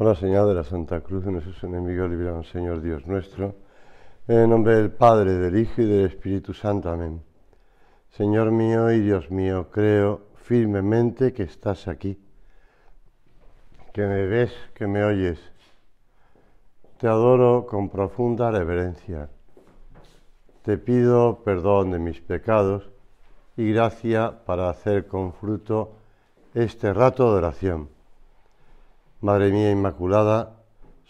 Hola la de la Santa Cruz de nuestros enemigos, libranos, Señor Dios nuestro. En el nombre del Padre, del Hijo y del Espíritu Santo. Amén. Señor mío y Dios mío, creo firmemente que estás aquí, que me ves, que me oyes. Te adoro con profunda reverencia. Te pido perdón de mis pecados y gracia para hacer con fruto este rato de oración Madre mía Inmaculada,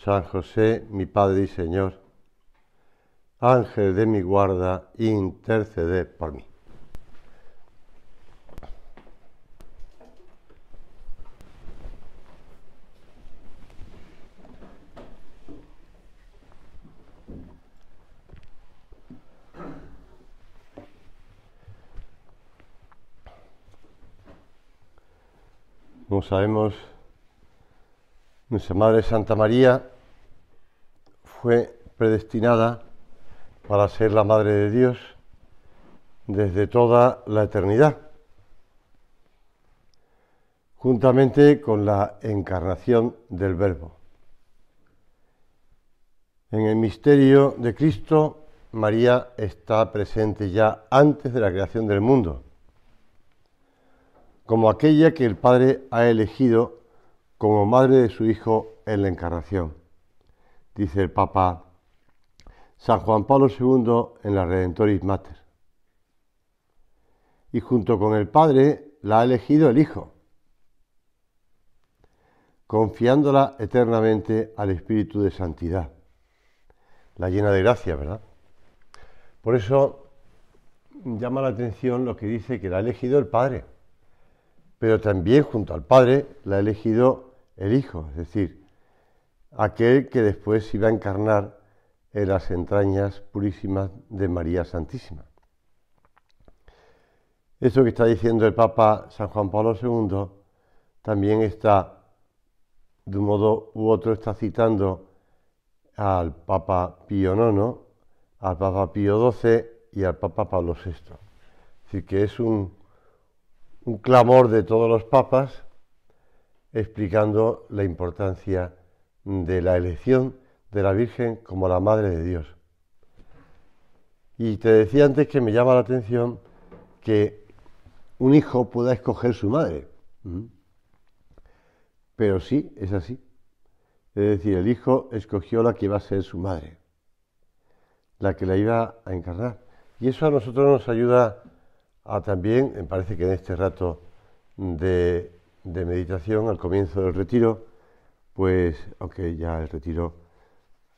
San José, mi Padre y Señor, Ángel de mi guarda, intercede por mí. sabemos, nuestra Madre Santa María fue predestinada para ser la Madre de Dios desde toda la eternidad, juntamente con la encarnación del Verbo. En el misterio de Cristo, María está presente ya antes de la creación del mundo, como aquella que el Padre ha elegido como madre de su Hijo en la Encarnación. Dice el Papa San Juan Pablo II en la Redentoris Mater. Y junto con el Padre la ha elegido el Hijo, confiándola eternamente al Espíritu de Santidad. La llena de gracia, ¿verdad? Por eso llama la atención lo que dice que la ha elegido el Padre, pero también junto al Padre la ha elegido el Hijo, es decir, aquel que después iba a encarnar en las entrañas purísimas de María Santísima. Esto que está diciendo el Papa San Juan Pablo II también está, de un modo u otro, está citando al Papa Pío IX, al Papa Pío XII y al Papa Pablo VI. Es decir, que es un clamor de todos los papas explicando la importancia de la elección de la Virgen como la Madre de Dios. Y te decía antes que me llama la atención que un hijo pueda escoger su madre. Mm. Pero sí, es así. Es decir, el hijo escogió la que iba a ser su madre, la que la iba a encarnar. Y eso a nosotros nos ayuda a también, me parece que en este rato de de meditación al comienzo del retiro, pues aunque ya el retiro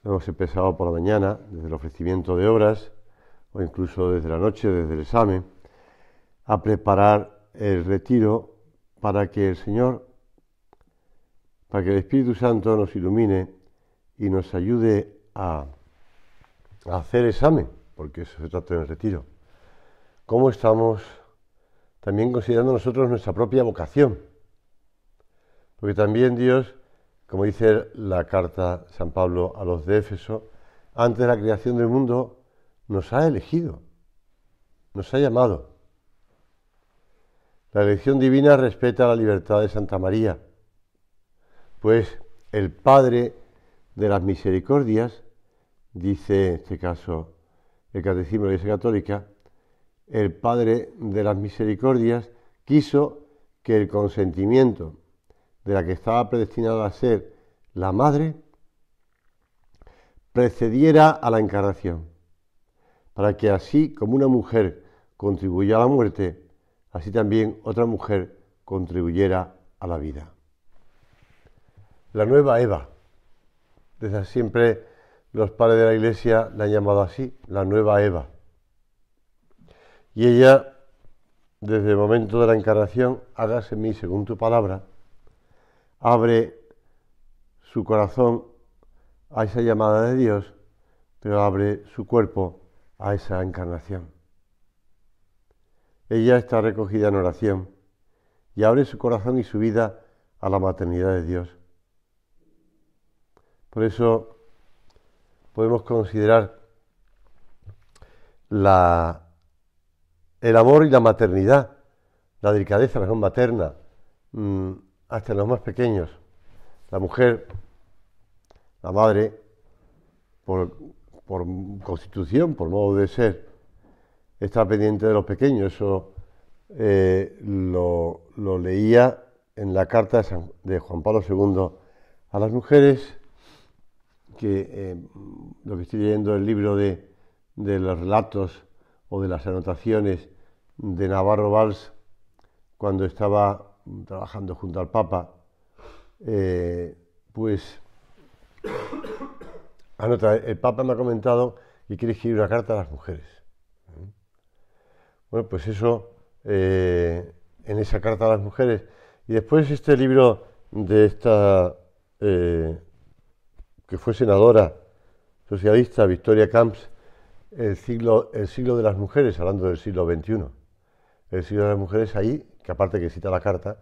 lo hemos empezado por la mañana, desde el ofrecimiento de obras o incluso desde la noche, desde el examen, a preparar el retiro para que el Señor, para que el Espíritu Santo nos ilumine y nos ayude a, hacer examen, porque eso se trata el retiro. ¿Cómo estamos también considerando nosotros nuestra propia vocación? Porque también Dios, como dice la carta San Pablo a los de Éfeso, antes de la creación del mundo nos ha elegido, nos ha llamado. La elección divina respeta la libertad de Santa María, pues el Padre de las Misericordias, dice en este caso el Catecismo de la Iglesia Católica, el Padre de las Misericordias quiso que el consentimiento de la que estaba predestinada a ser la madre, precediera a la encarnación, para que así como una mujer contribuyó a la muerte, así también otra mujer contribuyera a la vida. La nueva Eva. Desde siempre los padres de la Iglesia la han llamado así, la nueva Eva. Y ella, desde el momento de la encarnación, hágase en mí según tu palabra, abre su corazón a esa llamada de Dios, pero abre su cuerpo a esa encarnación. Ella está recogida en oración y abre su corazón y su vida a la maternidad de Dios. Por eso podemos considerar el amor y la maternidad, la delicadeza, la razón materna, mm, hasta los más pequeños. La mujer, la madre, por, constitución, por modo de ser, está pendiente de los pequeños. Eso eh, lo, leía en la carta de, Juan Pablo II a las mujeres, que eh, lo que estoy leyendo el libro de, de los relatos o de las anotaciones de Navarro Valls cuando estaba trabajando junto al Papa, eh, pues anota, el Papa me ha comentado que quiere escribir una carta a las mujeres. ¿eh? Bueno, pues eso, eh, en esa carta a las mujeres. Y después este libro de esta, que fue senadora socialista, Victoria Camps, el siglo, el siglo de las mujeres, hablando del siglo XXI. El siglo de las mujeres, ahí que aparte que cita la carta,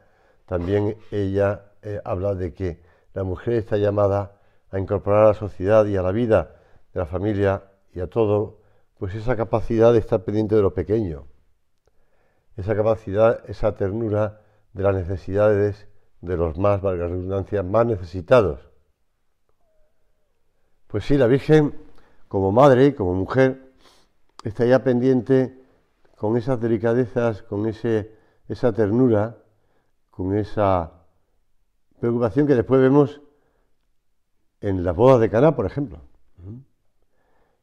también ella eh, habla de que la mujer está llamada a incorporar a la sociedad y a la vida de la familia y a todo, pues esa capacidad de estar pendiente de lo pequeño, esa capacidad, esa ternura de las necesidades de los más, valga la redundancia, más necesitados. Pues sí, la Virgen, como madre, como mujer, está ya pendiente con esas delicadezas, con ese esa ternura, con esa preocupación que después vemos en las bodas de Caná, por ejemplo.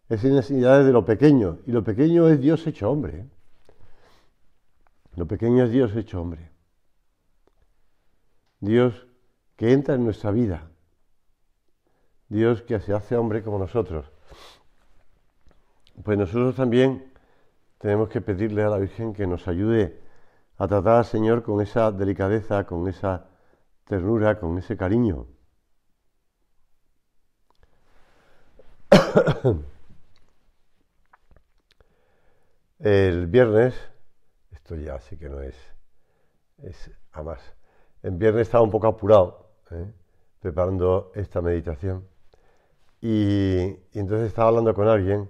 Es en de lo pequeño, y lo pequeño es Dios hecho hombre. ¿eh? Lo pequeño es Dios hecho hombre. Dios que entra en nuestra vida. Dios que se hace hombre como nosotros. Pues nosotros también tenemos que pedirle a la Virgen que nos ayude a tratar al Señor con esa delicadeza, con esa ternura, con ese cariño. El viernes, esto ya sí que no es, es a más. El viernes estaba un poco apurado ¿eh? preparando esta meditación y, entonces estaba hablando con alguien,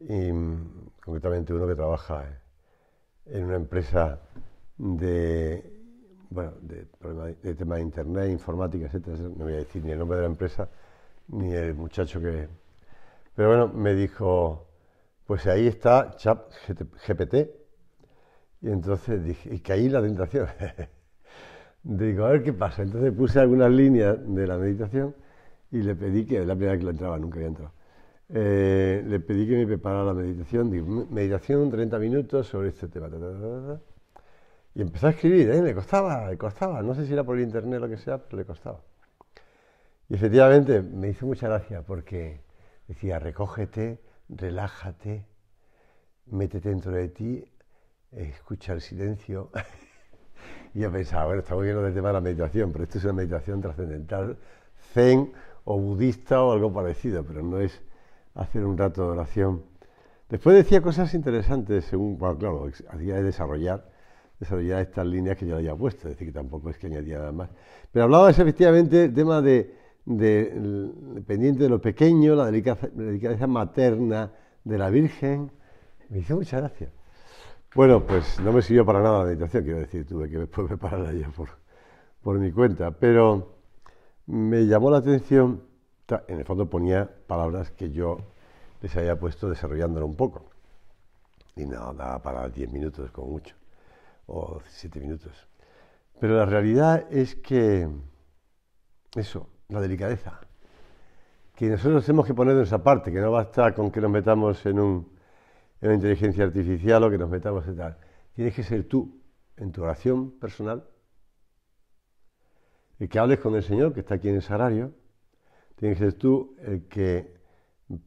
mm, concretamente uno que trabaja eh, en una empresa de, bueno, de, de Internet, informática, etc. No voy a decir ni el nombre de la empresa, ni el muchacho que... Pero bueno, me dijo, pues ahí está Chap GPT. Y entonces dije, y caí la tentación. Digo, a ver qué pasa. Entonces puse algunas líneas de la meditación y le pedí que, la primera vez que lo entraba, nunca había entrado, eh, le pedí que me preparara la meditación. Digo, meditación 30 minutos sobre este tema. Y empezó a escribir, ¿eh? le costaba, le costaba. No sé si era por el internet o lo que sea, pero le costaba. Y efectivamente me hizo mucha gracia porque decía, recógete, relájate, métete dentro de ti, escucha el silencio. y yo pensaba, bueno, está muy bien tema de la meditación, pero esto es una meditación trascendental, zen o budista o algo parecido, pero no es hacer un rato de oración. Después decía cosas interesantes, según, bueno, claro, hacía de desarrollar desarrollar estas líneas que yo le había puesto, es decir, que tampoco es que añadía nada más. Pero hablabas efectivamente el tema de, pendiente de lo pequeño, la delicadeza, materna de la Virgen. Me hizo mucha gracia. Bueno, pues no me sirvió para nada la meditación, quiero decir, tuve que después prepararla yo por, por mi cuenta, pero me llamó la atención, en el fondo ponía palabras que yo les había puesto desarrollándolo un poco, y nada, para 10 minutos como mucho o siete minutos. Pero la realidad es que eso, la delicadeza, que nosotros tenemos que poner en esa parte, que no basta con que nos metamos en, un, en una inteligencia artificial o que nos metamos en tal. Tienes que ser tú, en tu oración personal, el que hables con el Señor, que está aquí en el salario, tienes que ser tú el que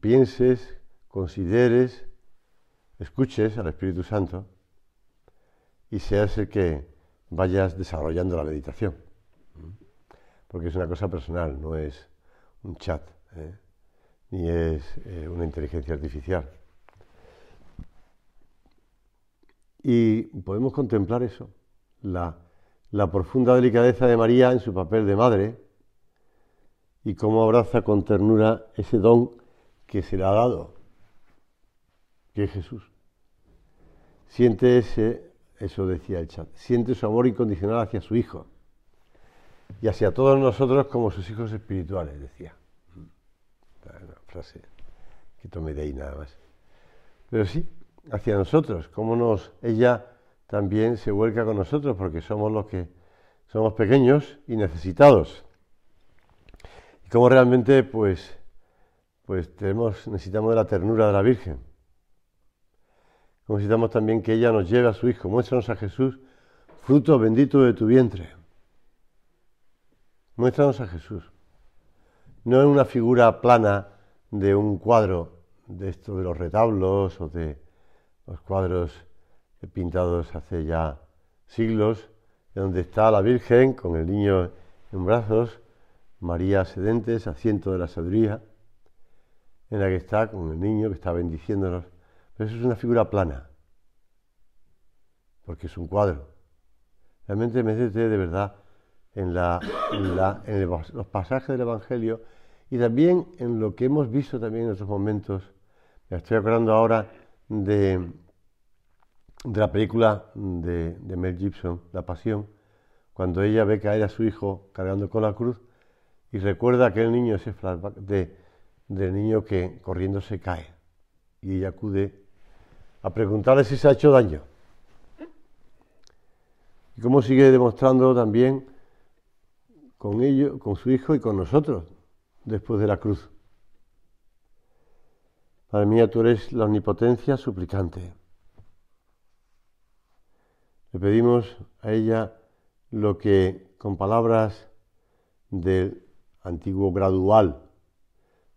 pienses, consideres, escuches al Espíritu Santo y seas el que vayas desarrollando la meditación. Porque es una cosa personal, no es un chat, ¿eh? ni es eh, una inteligencia artificial. Y podemos contemplar eso, la, la profunda delicadeza de María en su papel de madre y cómo abraza con ternura ese don que se le ha dado, que es Jesús. Siente ese eso decía el chat, siente su amor incondicional hacia su hijo y hacia todos nosotros como sus hijos espirituales, decía. Una frase que tomé de ahí nada más. Pero sí, hacia nosotros, cómo nos, ella también se vuelca con nosotros porque somos los que somos pequeños y necesitados. Y cómo realmente, pues, pues tenemos, necesitamos de la ternura de la Virgen. Necesitamos también que ella nos lleve a su Hijo. Muéstranos a Jesús, fruto bendito de tu vientre. Muéstranos a Jesús. No es una figura plana de un cuadro, de esto de los retablos o de los cuadros pintados hace ya siglos, donde está la Virgen con el niño en brazos, María sedentes, asiento de la sabiduría, en la que está con el niño que está bendiciéndonos eso es una figura plana, porque es un cuadro. Realmente métete de verdad en, los pasajes del Evangelio y también en lo que hemos visto también en otros momentos. Me estoy acordando ahora de, la película de, Mel Gibson, La Pasión, cuando ella ve caer a su hijo cargando con la cruz y recuerda aquel niño, ese flashback del niño que corriendo se cae y ella acude a preguntarle si se ha hecho daño. Y cómo sigue demostrando también con ello con su hijo y con nosotros, después de la cruz. Para mí tú eres la omnipotencia suplicante. Le pedimos a ella lo que con palabras del antiguo gradual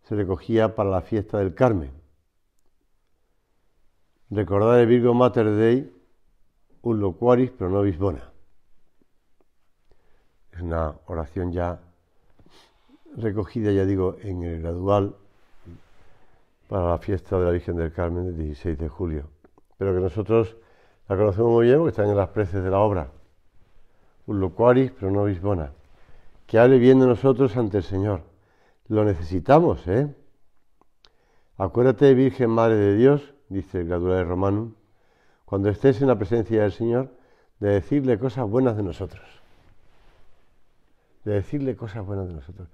se recogía para la fiesta del Carmen Recordar el Virgo Mater Dei, un loquaris pero no bisbona. Es una oración ya recogida, ya digo, en el gradual para la fiesta de la Virgen del Carmen del 16 de julio, pero que nosotros la conocemos muy bien porque está en las preces de la obra. Un loquaris pero no bisbona. Que hable bien de nosotros ante el Señor. Lo necesitamos, ¿eh? Acuérdate, Virgen Madre de Dios, dice el de Romanum, cuando estés en la presencia del Señor, de decirle cosas buenas de nosotros. De decirle cosas buenas de nosotros.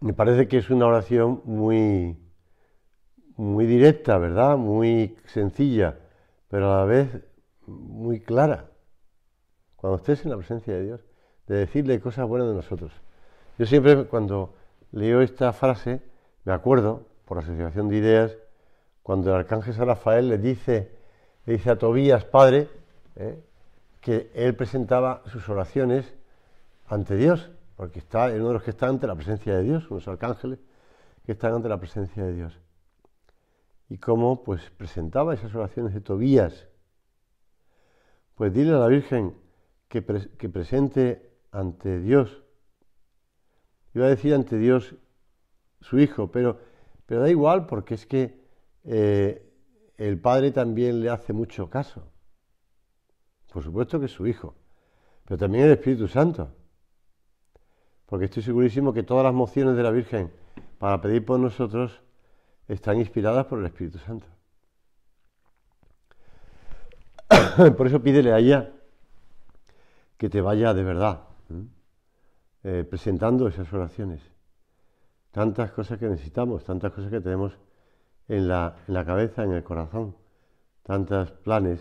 Me parece que es una oración muy, muy directa, ¿verdad? Muy sencilla, pero a la vez muy clara. Cuando estés en la presencia de Dios, de decirle cosas buenas de nosotros. Yo siempre cuando leo esta frase, me acuerdo, por asociación de ideas, cuando el arcángel San Rafael le dice, le dice a Tobías, padre, ¿eh? que él presentaba sus oraciones ante Dios, porque está en uno de los que está ante la presencia de Dios, unos arcángeles que están ante la presencia de Dios. Y cómo pues presentaba esas oraciones de Tobías. Pues dile a la Virgen que, presente ante Dios. Iba a decir ante Dios su hijo, pero, pero da igual porque es que eh, el padre también le hace mucho caso. Por supuesto que es su hijo, pero también el Espíritu Santo. Porque estoy segurísimo que todas las mociones de la Virgen para pedir por nosotros están inspiradas por el Espíritu Santo. por eso pídele a ella que te vaya de verdad, eh, presentando esas oraciones. Tantas cosas que necesitamos, tantas cosas que tenemos en la, la cabeza, en el corazón, tantos planes,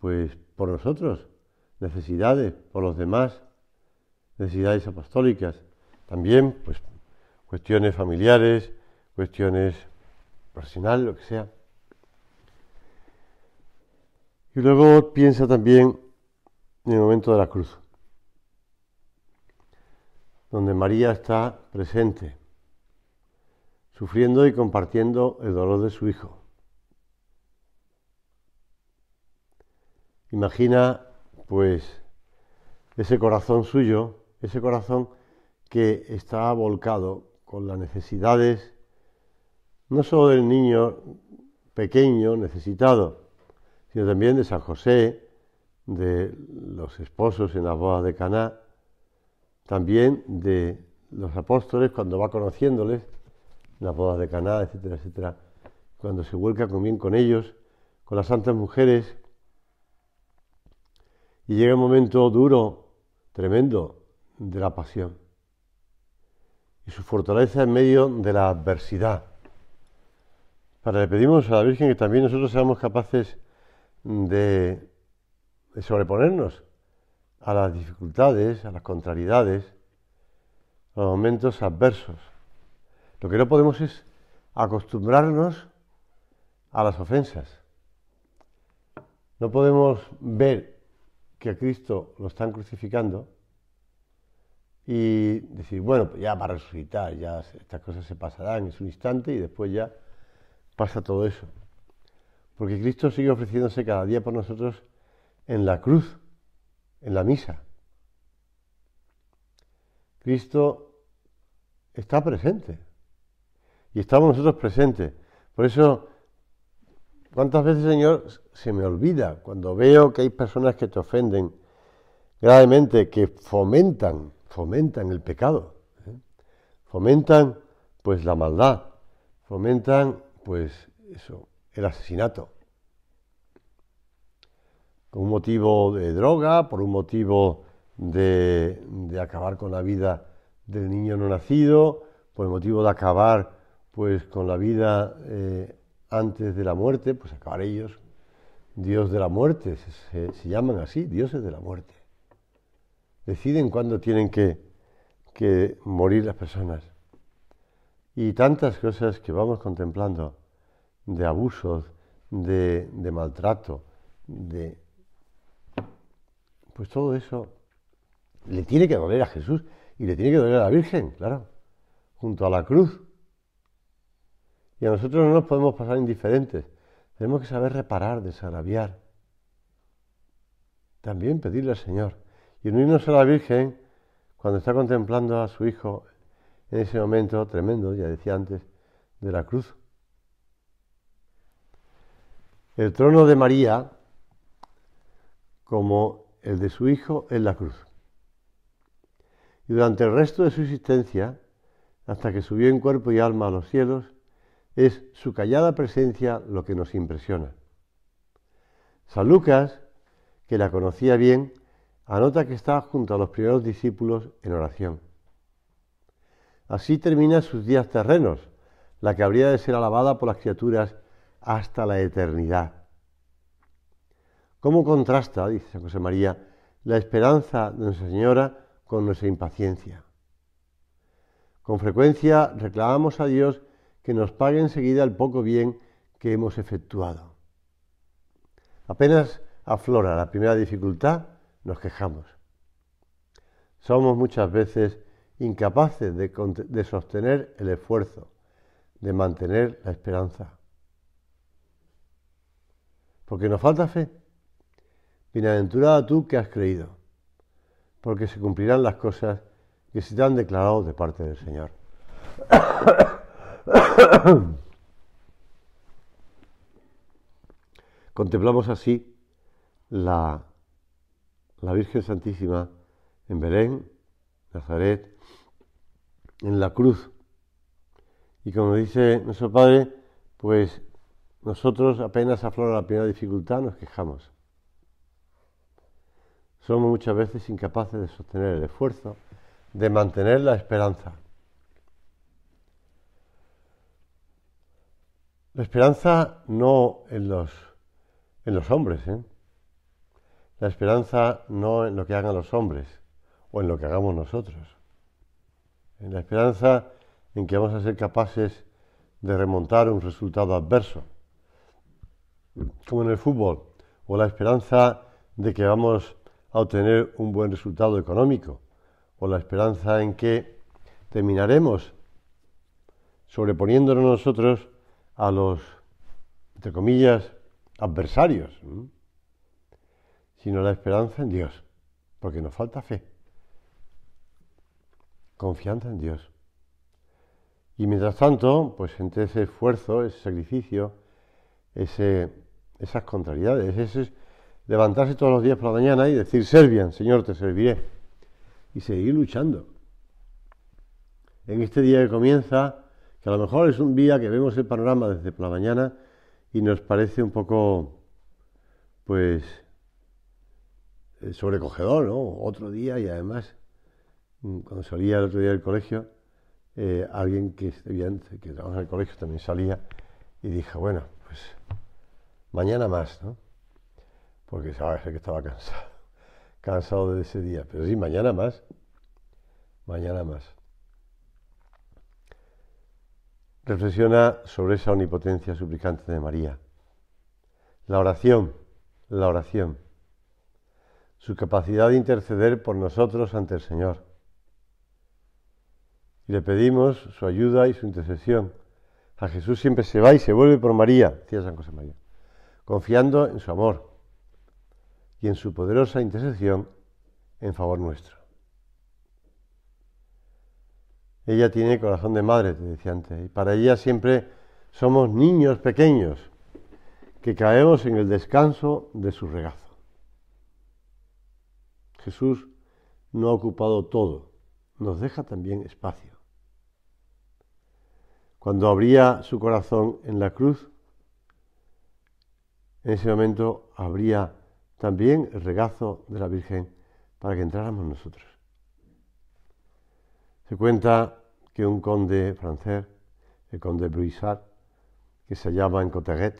pues por nosotros, necesidades, por los demás, necesidades apostólicas, también pues cuestiones familiares, cuestiones personal, lo que sea. Y luego piensa también en el momento de la cruz, donde María está presente sufriendo y compartiendo el dolor de su hijo. Imagina, pues, ese corazón suyo, ese corazón que está volcado con las necesidades, no solo del niño pequeño, necesitado, sino también de San José, de los esposos en la bodas de Caná, también de los apóstoles cuando va conociéndoles las bodas de Caná, etcétera, etcétera, cuando se vuelca con bien con ellos, con las santas mujeres, y llega un momento duro, tremendo, de la pasión. Y su fortaleza en medio de la adversidad. Para le pedimos a la Virgen que también nosotros seamos capaces de sobreponernos a las dificultades, a las contrariedades, a los momentos adversos lo que no podemos es acostumbrarnos a las ofensas. No podemos ver que a Cristo lo están crucificando y decir, bueno, pues ya va a resucitar, ya estas cosas se pasarán, es un instante y después ya pasa todo eso. Porque Cristo sigue ofreciéndose cada día por nosotros en la cruz, en la misa. Cristo está presente y estamos nosotros presentes. Por eso, ¿cuántas veces, Señor, se me olvida cuando veo que hay personas que te ofenden gravemente, que fomentan, fomentan el pecado, ¿eh? fomentan pues la maldad, fomentan pues eso, el asesinato, con un motivo de droga, por un motivo de acabar con la vida del niño no nacido, por el motivo de acabar pues con la vida eh, antes de la muerte, pues acabar ellos, Dios de la muerte, se, llaman así, dioses de la muerte. Deciden cuándo tienen que, morir las personas. Y tantas cosas que vamos contemplando de abusos, de, de maltrato, de... Pues todo eso le tiene que doler a Jesús y le tiene que doler a la Virgen, claro, junto a la cruz y a nosotros no nos podemos pasar indiferentes. Tenemos que saber reparar, desagraviar. También pedirle al Señor. Y unirnos a la Virgen cuando está contemplando a su Hijo en ese momento tremendo, ya decía antes, de la cruz. El trono de María como el de su Hijo en la cruz. Y durante el resto de su existencia, hasta que subió en cuerpo y alma a los cielos, es su callada presencia lo que nos impresiona. San Lucas, que la conocía bien, anota que está junto a los primeros discípulos en oración. Así termina sus días terrenos, la que habría de ser alabada por las criaturas hasta la eternidad. ¿Cómo contrasta, dice San José María, la esperanza de Nuestra Señora con nuestra impaciencia? Con frecuencia reclamamos a Dios que nos pague enseguida el poco bien que hemos efectuado. Apenas aflora la primera dificultad, nos quejamos. Somos muchas veces incapaces de, sostener el esfuerzo, de mantener la esperanza. Porque nos falta fe. Bienaventurada tú que has creído, porque se cumplirán las cosas que se te han declarado de parte del Señor. Contemplamos así la, la Virgen Santísima en Belén, Nazaret, en la cruz. Y como dice nuestro Padre, pues nosotros apenas aflora la primera dificultad, nos quejamos. Somos muchas veces incapaces de sostener el esfuerzo, de mantener la esperanza. La esperanza no en los, en los hombres, ¿eh? La esperanza no en lo que hagan los hombres o en lo que hagamos nosotros. En la esperanza en que vamos a ser capaces de remontar un resultado adverso, como en el fútbol, o la esperanza de que vamos a obtener un buen resultado económico, o la esperanza en que terminaremos sobreponiéndonos nosotros a los, entre comillas, adversarios, sino la esperanza en Dios, porque nos falta fe, confianza en Dios. Y mientras tanto, pues entre ese esfuerzo, ese sacrificio, ese, esas contrariedades, ese levantarse todos los días por la mañana y decir, Servian, Señor, te serviré, y seguir luchando. En este día que comienza, que a lo mejor es un día que vemos el panorama desde la mañana y nos parece un poco, pues, eh, sobrecogedor, ¿no? Otro día y además, mm, cuando salía el otro día del colegio, eh, alguien que, que trabaja en el colegio también salía y dije, bueno, pues mañana más, ¿no? Porque sabes que estaba cansado, cansado de ese día, pero sí, mañana más, mañana más. Reflexiona sobre esa omnipotencia suplicante de María. La oración, la oración. Su capacidad de interceder por nosotros ante el Señor. Y le pedimos su ayuda y su intercesión. A Jesús siempre se va y se vuelve por María, decía San José María, confiando en su amor y en su poderosa intercesión en favor nuestro. Ella tiene corazón de madre, te decía antes, y para ella siempre somos niños pequeños que caemos en el descanso de su regazo. Jesús no ha ocupado todo, nos deja también espacio. Cuando abría su corazón en la cruz, en ese momento abría también el regazo de la Virgen para que entráramos nosotros. Se cuenta que un conde francés, el conde Bruissard, que se hallaba en Cotaguet,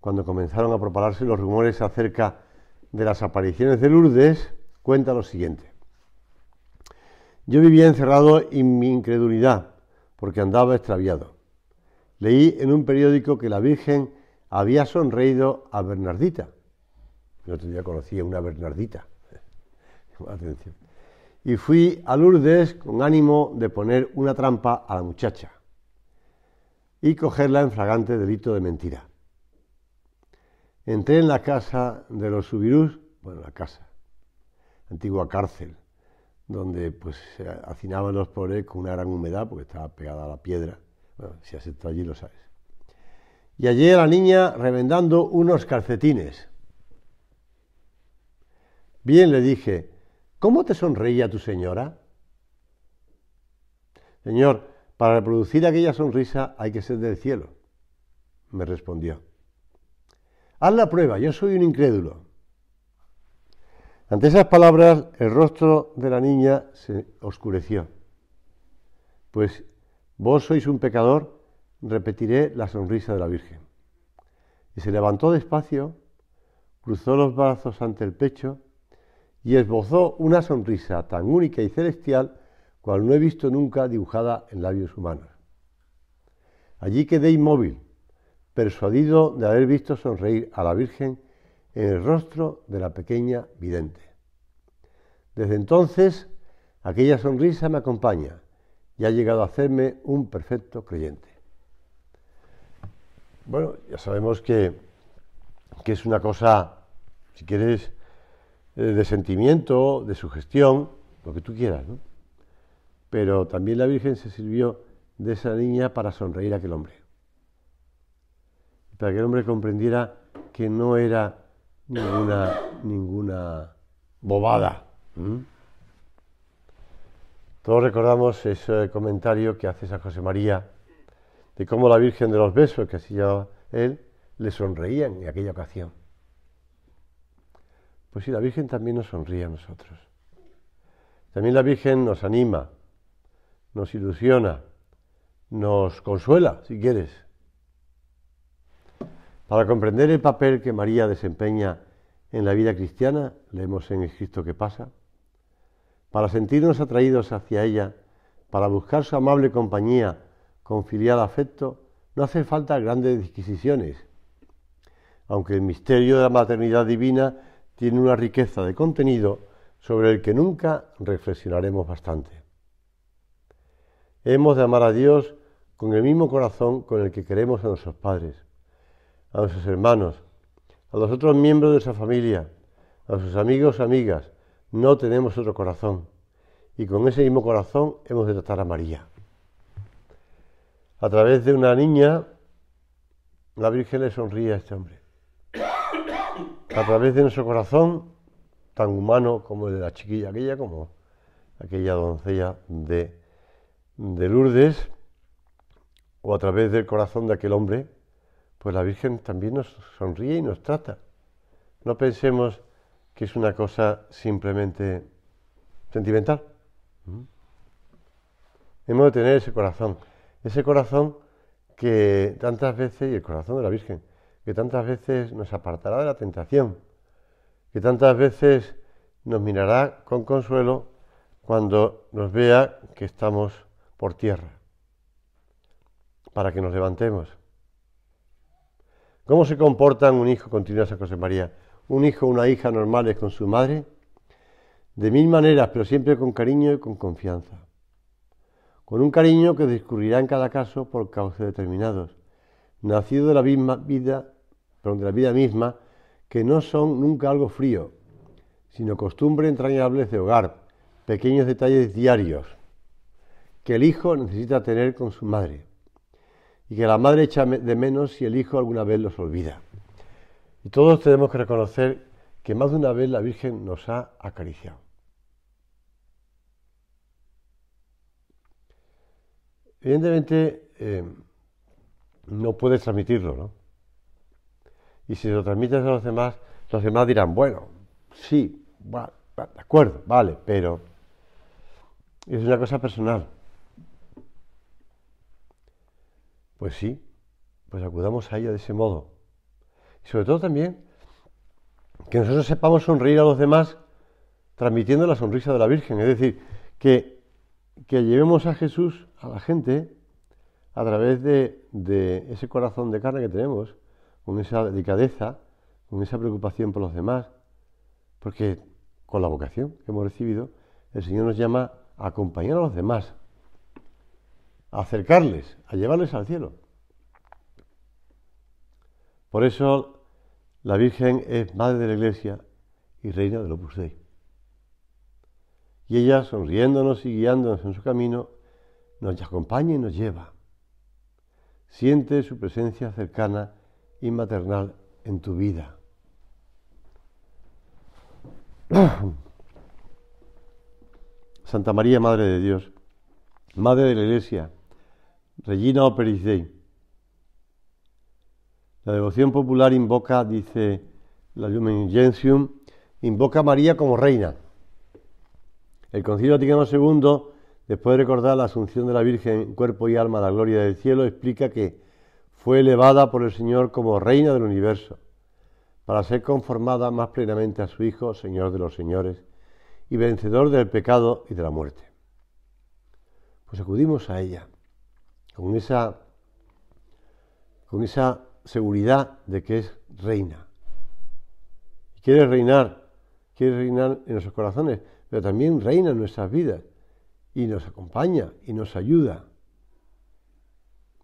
cuando comenzaron a propagarse los rumores acerca de las apariciones de Lourdes, cuenta lo siguiente. Yo vivía encerrado en mi incredulidad, porque andaba extraviado. Leí en un periódico que la Virgen había sonreído a Bernardita. Yo todavía conocía una Bernardita. Atención y fui a Lourdes con ánimo de poner una trampa a la muchacha y cogerla en flagrante delito de mentira. Entré en la casa de los Subirús, bueno, la casa, antigua cárcel, donde pues se hacinaban los pobres con una gran humedad porque estaba pegada a la piedra. Bueno, si has estado allí lo sabes. Y allí a la niña remendando unos calcetines. Bien, le dije, ¿Cómo te sonreía tu señora? Señor, para reproducir aquella sonrisa hay que ser del cielo, me respondió. Haz la prueba, yo soy un incrédulo. Ante esas palabras, el rostro de la niña se oscureció. Pues vos sois un pecador, repetiré la sonrisa de la Virgen. Y se levantó despacio, cruzó los brazos ante el pecho y esbozó una sonrisa tan única y celestial cual no he visto nunca dibujada en labios humanos. Allí quedé inmóvil, persuadido de haber visto sonreír a la Virgen en el rostro de la pequeña vidente. Desde entonces, aquella sonrisa me acompaña y ha llegado a hacerme un perfecto creyente. Bueno, ya sabemos que, es una cosa, si quieres, eh, de sentimiento, de sugestión, lo que tú quieras, ¿no? Pero también la Virgen se sirvió de esa niña para sonreír a aquel hombre. Para que el hombre comprendiera que no era ninguna, ninguna bobada. Todos recordamos ese comentario que hace San José María de cómo la Virgen de los Besos, que así llamaba él, le sonreían en aquella ocasión. Pues sí, la Virgen también nos sonríe a nosotros. También la Virgen nos anima, nos ilusiona, nos consuela, si quieres. Para comprender el papel que María desempeña en la vida cristiana, leemos en el Cristo que pasa, para sentirnos atraídos hacia ella, para buscar su amable compañía con filial afecto, no hace falta grandes disquisiciones, aunque el misterio de la maternidad divina tiene una riqueza de contenido sobre el que nunca reflexionaremos bastante. Hemos de amar a Dios con el mismo corazón con el que queremos a nuestros padres, a nuestros hermanos, a los otros miembros de esa familia, a sus amigos, amigas. No tenemos otro corazón. Y con ese mismo corazón hemos de tratar a María. A través de una niña, la Virgen le sonríe a este hombre a través de nuestro corazón, tan humano como el de la chiquilla aquella, como aquella doncella de, de Lourdes, o a través del corazón de aquel hombre, pues la Virgen también nos sonríe y nos trata. No pensemos que es una cosa simplemente sentimental. Mm. Hemos de tener ese corazón, ese corazón que tantas veces, y el corazón de la Virgen, que tantas veces nos apartará de la tentación, que tantas veces nos mirará con consuelo cuando nos vea que estamos por tierra, para que nos levantemos. ¿Cómo se comportan un hijo, continúa San José María, un hijo o una hija normales con su madre? De mil maneras, pero siempre con cariño y con confianza. Con un cariño que discurrirá en cada caso por cauces determinados, nacido de la misma vida pero de la vida misma, que no son nunca algo frío, sino costumbres entrañables de hogar, pequeños detalles diarios que el hijo necesita tener con su madre y que la madre echa de menos si el hijo alguna vez los olvida. Y todos tenemos que reconocer que más de una vez la Virgen nos ha acariciado. Evidentemente, eh, no puedes transmitirlo, ¿no? Y si lo transmites a los demás, los demás dirán, bueno, sí, de acuerdo, vale, pero es una cosa personal. Pues sí, pues acudamos a ella de ese modo. Y sobre todo también que nosotros sepamos sonreír a los demás transmitiendo la sonrisa de la Virgen. Es decir, que, que llevemos a Jesús, a la gente, a través de ese corazón de carne que tenemos con esa delicadeza, con esa preocupación por los demás, porque con la vocación que hemos recibido, el Señor nos llama a acompañar a los demás, a acercarles, a llevarles al cielo. Por eso la Virgen es madre de la Iglesia y reina de los Dei. Y ella, sonriéndonos y guiándonos en su camino, nos acompaña y nos lleva. Siente su presencia cercana y maternal en tu vida. Santa María, Madre de Dios, Madre de la Iglesia, Regina Operis Dei. La devoción popular invoca, dice la Lumen Gentium, invoca a María como reina. El Concilio Vaticano II, después de recordar la asunción de la Virgen, cuerpo y alma la gloria del cielo, explica que fue elevada por el Señor como reina del universo, para ser conformada más plenamente a su Hijo, Señor de los Señores, y vencedor del pecado y de la muerte. Pues acudimos a ella con esa, con esa seguridad de que es reina. quiere reinar, quiere reinar en nuestros corazones, pero también reina en nuestras vidas y nos acompaña y nos ayuda.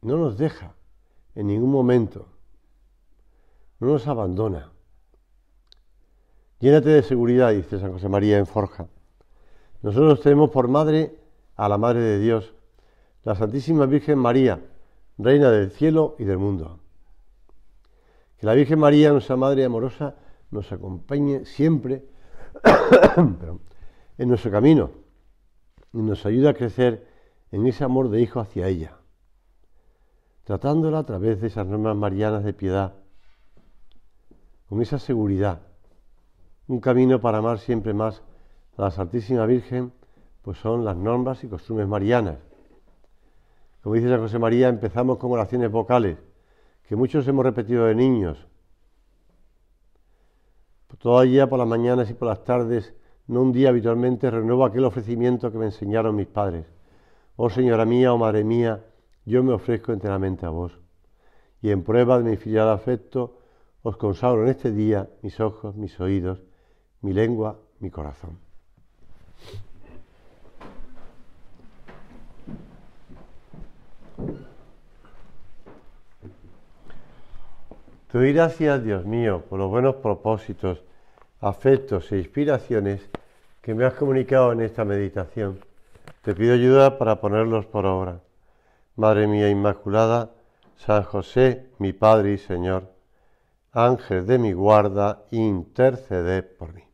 No nos deja en ningún momento. No nos abandona. Llénate de seguridad, dice San José María en Forja. Nosotros tenemos por madre a la Madre de Dios, la Santísima Virgen María, Reina del cielo y del mundo. Que la Virgen María, nuestra Madre amorosa, nos acompañe siempre en nuestro camino y nos ayude a crecer en ese amor de hijo hacia ella tratándola a través de esas normas marianas de piedad, con esa seguridad, un camino para amar siempre más a la Santísima Virgen, pues son las normas y costumbres marianas. Como dice San José María, empezamos con oraciones vocales, que muchos hemos repetido de niños. Todavía por las mañanas y por las tardes, no un día habitualmente, renuevo aquel ofrecimiento que me enseñaron mis padres. Oh Señora mía, oh Madre mía, yo me ofrezco enteramente a vos, y en prueba de mi filial afecto os consagro en este día mis ojos, mis oídos, mi lengua, mi corazón. Te doy gracias, Dios mío, por los buenos propósitos, afectos e inspiraciones que me has comunicado en esta meditación. Te pido ayuda para ponerlos por obra. Madre mía Inmaculada, San José, mi Padre y Señor, Ángel de mi guarda, intercede por mí.